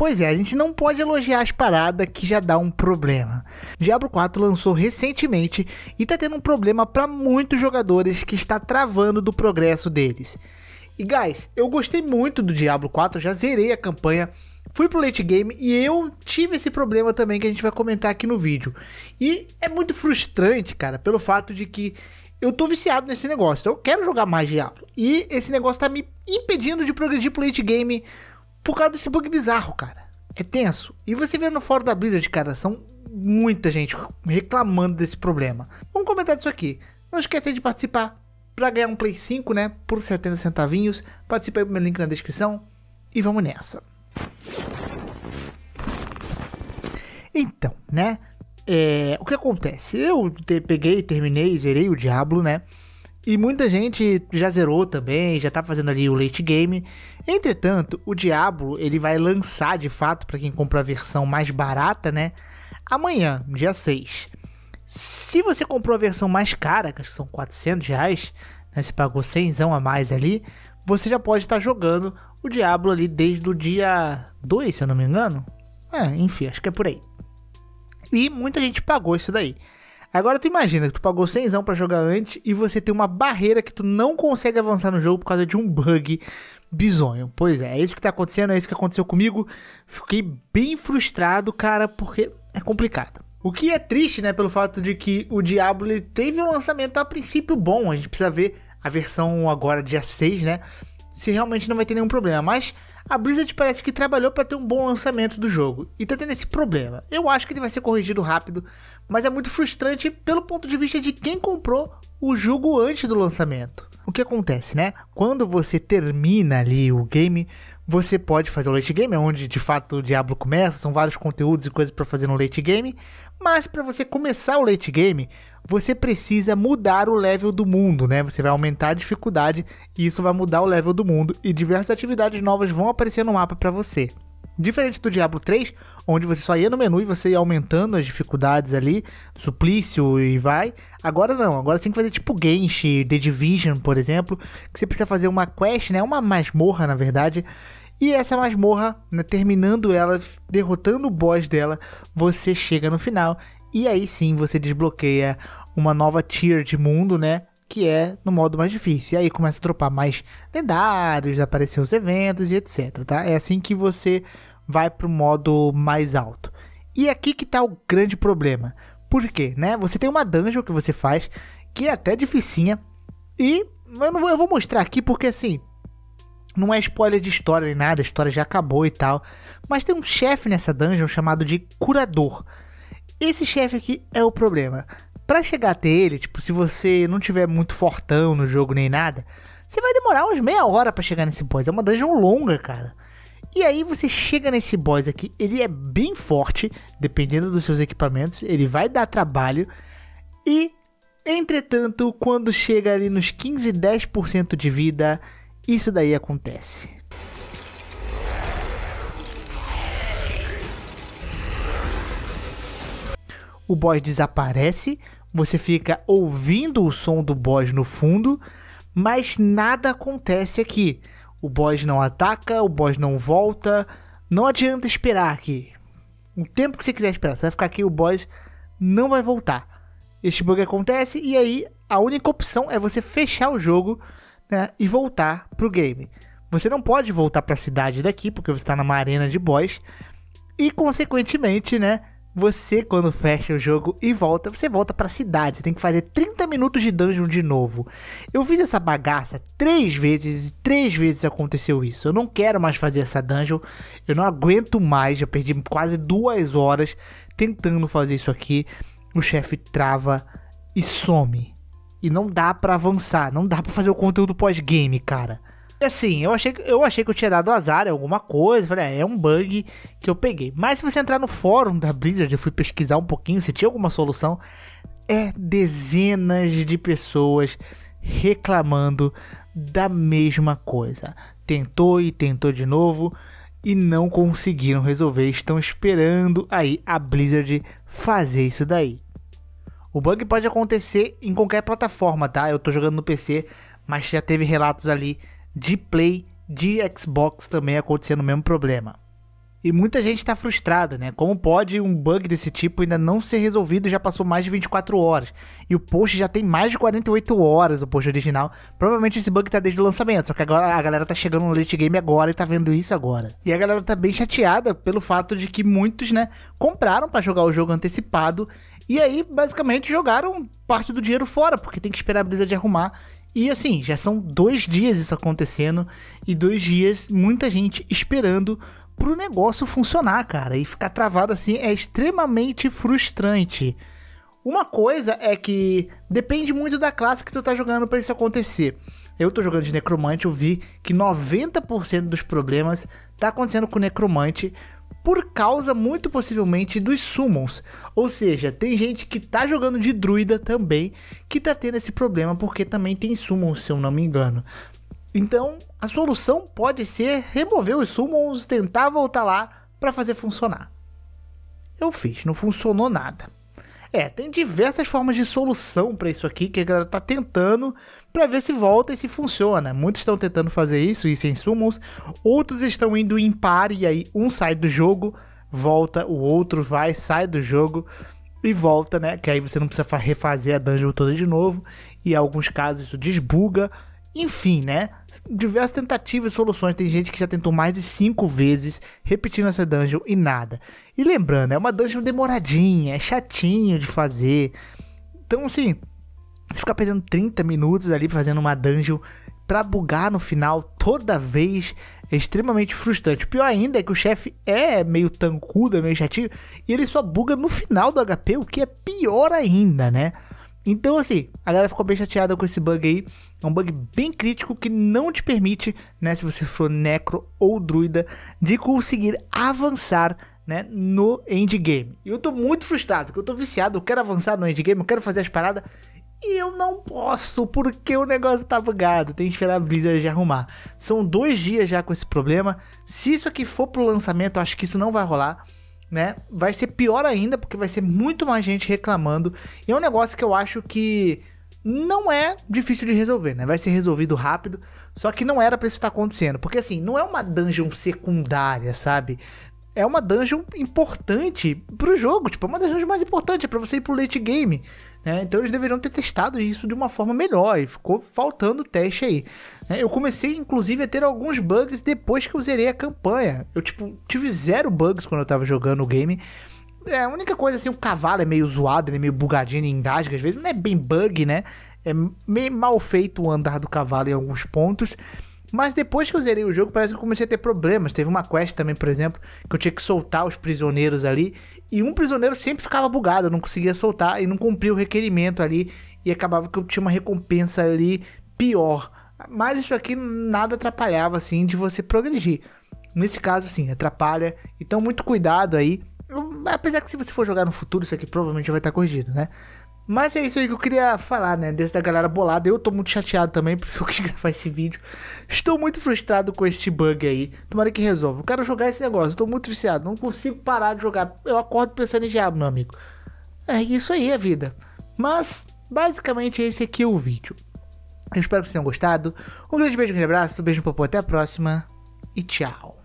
Pois é, a gente não pode elogiar as paradas que já dá um problema. Diablo 4 lançou recentemente e tá tendo um problema para muitos jogadores que está travando do progresso deles. E guys, eu gostei muito do Diablo 4, já zerei a campanha, fui pro late game e eu tive esse problema também que a gente vai comentar aqui no vídeo. E é muito frustrante, cara, pelo fato de que eu tô viciado nesse negócio, então eu quero jogar mais Diablo. E esse negócio tá me impedindo de progredir pro late game por causa desse bug bizarro, cara. É tenso. E você vê no fórum da Blizzard, cara, são muita gente reclamando desse problema. Vamos comentar disso aqui. Não esqueça de participar para ganhar um Play 5, né? Por 70 centavinhos. Participe aí do meu link na descrição e vamos nessa. Então, né? É, o que acontece? Eu te, peguei, terminei, zerei o Diablo, né? E muita gente já zerou também, já tá fazendo ali o late game. Entretanto, o Diablo ele vai lançar de fato para quem comprou a versão mais barata, né? Amanhã, dia 6. Se você comprou a versão mais cara, que acho que são 400 reais, né? Você pagou 100 a mais ali. Você já pode estar tá jogando o Diablo ali desde o dia 2, se eu não me engano. É, enfim, acho que é por aí. E muita gente pagou isso daí. Agora tu imagina que tu pagou 100 pra jogar antes e você tem uma barreira que tu não consegue avançar no jogo por causa de um bug bizonho. Pois é, é isso que tá acontecendo, é isso que aconteceu comigo. Fiquei bem frustrado, cara, porque é complicado. O que é triste, né, pelo fato de que o Diablo teve um lançamento a princípio bom. A gente precisa ver a versão agora dia 6, né? Se realmente não vai ter nenhum problema, mas a Blizzard parece que trabalhou para ter um bom lançamento do jogo e tá tendo esse problema. Eu acho que ele vai ser corrigido rápido, mas é muito frustrante pelo ponto de vista de quem comprou o jogo antes do lançamento. O que acontece, né? Quando você termina ali o game, você pode fazer o late game, é onde de fato o Diablo começa, são vários conteúdos e coisas para fazer no late game, mas para você começar o late game, você precisa mudar o level do mundo, né? Você vai aumentar a dificuldade e isso vai mudar o level do mundo e diversas atividades novas vão aparecer no mapa para você. Diferente do Diablo 3, onde você só ia no menu e você ia aumentando as dificuldades ali, suplício e vai. Agora não, agora você tem que fazer tipo Genshin, The Division, por exemplo, que você precisa fazer uma quest, né? Uma masmorra, na verdade, e essa masmorra, né, terminando ela, derrotando o boss dela, você chega no final e aí sim você desbloqueia uma nova tier de mundo, né? Que é no modo mais difícil. E aí começa a dropar mais lendários, aparecer os eventos e etc. Tá? É assim que você vai pro modo mais alto. E aqui que tá o grande problema. Por quê? Né? Você tem uma dungeon que você faz, que é até dificinha. E eu, não vou, eu vou mostrar aqui porque assim, não é spoiler de história nem nada, a história já acabou e tal. Mas tem um chefe nessa dungeon chamado de Curador. Esse chefe aqui é o problema. Para chegar até ele, tipo, se você não tiver muito fortão no jogo nem nada, você vai demorar uns meia hora para chegar nesse boss. É uma dungeon longa, cara. E aí você chega nesse boss aqui, ele é bem forte, dependendo dos seus equipamentos, ele vai dar trabalho. E, entretanto, quando chega ali nos 15, 10% de vida, isso daí acontece. O boss desaparece, você fica ouvindo o som do boss no fundo, mas nada acontece aqui. O boss não ataca, o boss não volta. Não adianta esperar aqui. O tempo que você quiser esperar, você vai ficar aqui, o boss não vai voltar. Este bug acontece e aí a única opção é você fechar o jogo né, e voltar pro game. Você não pode voltar para a cidade daqui, porque você está numa arena de boss. E, consequentemente, né? Você, quando fecha o jogo e volta, você volta para a cidade. Você tem que fazer 30 minutos de dungeon de novo. Eu fiz essa bagaça três vezes e três vezes aconteceu isso. Eu não quero mais fazer essa dungeon. Eu não aguento mais. Já perdi quase duas horas tentando fazer isso aqui. O chefe trava e some. E não dá para avançar, não dá para fazer o conteúdo pós-game, cara. Assim, eu achei, eu achei que eu tinha dado azar em alguma coisa, falei, ah, é um bug que eu peguei. Mas se você entrar no fórum da Blizzard, eu fui pesquisar um pouquinho se tinha alguma solução, é dezenas de pessoas reclamando da mesma coisa. Tentou e tentou de novo e não conseguiram resolver. Estão esperando aí a Blizzard fazer isso daí. O bug pode acontecer em qualquer plataforma, tá? Eu tô jogando no PC, mas já teve relatos ali de Play, de Xbox também acontecendo o mesmo problema. E muita gente está frustrada, né? Como pode um bug desse tipo ainda não ser resolvido já passou mais de 24 horas? E o post já tem mais de 48 horas, o post original. Provavelmente esse bug tá desde o lançamento, só que agora a galera tá chegando no late game agora e tá vendo isso agora. E a galera tá bem chateada pelo fato de que muitos, né, compraram para jogar o jogo antecipado e aí, basicamente, jogaram parte do dinheiro fora, porque tem que esperar a Blizzard arrumar. E assim, já são dois dias isso acontecendo, e dois dias muita gente esperando pro negócio funcionar, cara. E ficar travado assim é extremamente frustrante. Uma coisa é que depende muito da classe que tu tá jogando para isso acontecer. Eu tô jogando de necromante, eu vi que 90% dos problemas tá acontecendo com necromante, por causa muito possivelmente dos summons. Ou seja, tem gente que tá jogando de druida também que tá tendo esse problema porque também tem summons, se eu não me engano. Então, a solução pode ser remover os summons, tentar voltar lá para fazer funcionar. Eu fiz, não funcionou nada. É, tem diversas formas de solução para isso aqui que a galera tá tentando para ver se volta e se funciona. Muitos estão tentando fazer isso, e sem summons, outros estão indo em par e aí um sai do jogo, volta, o outro vai, sai do jogo e volta, né? Que aí você não precisa refazer a dungeon toda de novo. E em alguns casos isso desbuga. Enfim, né? diversas tentativas e soluções. Tem gente que já tentou mais de cinco vezes repetindo essa dungeon e nada. E lembrando, é uma dungeon demoradinha, é chatinho de fazer. Então, assim, você ficar perdendo 30 minutos ali fazendo uma dungeon pra bugar no final toda vez é extremamente frustrante. O pior ainda é que o chefe é meio tancudo, é meio chatinho, e ele só buga no final do HP, o que é pior ainda, né? Então, assim, a galera ficou bem chateada com esse bug aí. É um bug bem crítico que não te permite, né, se você for necro ou druida, de conseguir avançar né, no endgame. E eu tô muito frustrado, porque eu tô viciado, eu quero avançar no endgame, eu quero fazer as paradas. E eu não posso, porque o negócio tá bugado. Tem que esperar a Blizzard arrumar. São dois dias já com esse problema. Se isso aqui for pro lançamento, eu acho que isso não vai rolar né? Vai ser pior ainda, porque vai ser muito mais gente reclamando. E é um negócio que eu acho que não é difícil de resolver, né? Vai ser resolvido rápido. Só que não era pra isso estar tá acontecendo. Porque assim, não é uma dungeon secundária, sabe? É uma dungeon importante pro jogo. Tipo, é uma das mais importantes, é pra você ir pro late game. Né? Então eles deveriam ter testado isso de uma forma melhor e ficou faltando teste aí. Né? Eu comecei inclusive a ter alguns bugs depois que eu zerei a campanha. Eu tipo tive zero bugs quando eu tava jogando o game. É, a única coisa assim, o cavalo é meio zoado, ele é meio bugadinho, ele engasga às vezes, não é bem bug, né? É meio mal feito o andar do cavalo em alguns pontos. Mas depois que eu zerei o jogo, parece que eu comecei a ter problemas. Teve uma quest também, por exemplo, que eu tinha que soltar os prisioneiros ali. E um prisioneiro sempre ficava bugado, eu não conseguia soltar e não cumpria o requerimento ali. E acabava que eu tinha uma recompensa ali pior. Mas isso aqui nada atrapalhava, assim, de você progredir. Nesse caso, sim, atrapalha. Então, muito cuidado aí. Apesar que se você for jogar no futuro, isso aqui provavelmente vai estar corrigido, né? Mas é isso aí que eu queria falar, né? Desde a galera bolada. Eu tô muito chateado também, por isso que eu quis gravar esse vídeo. Estou muito frustrado com este bug aí. Tomara que resolva. Eu quero jogar esse negócio. Eu tô muito viciado. Não consigo parar de jogar. Eu acordo pensando em diabo, meu amigo. É isso aí, a é vida. Mas, basicamente, esse aqui é o vídeo. Eu espero que vocês tenham gostado. Um grande beijo, um grande abraço. Um beijo no popô. Até a próxima. E tchau.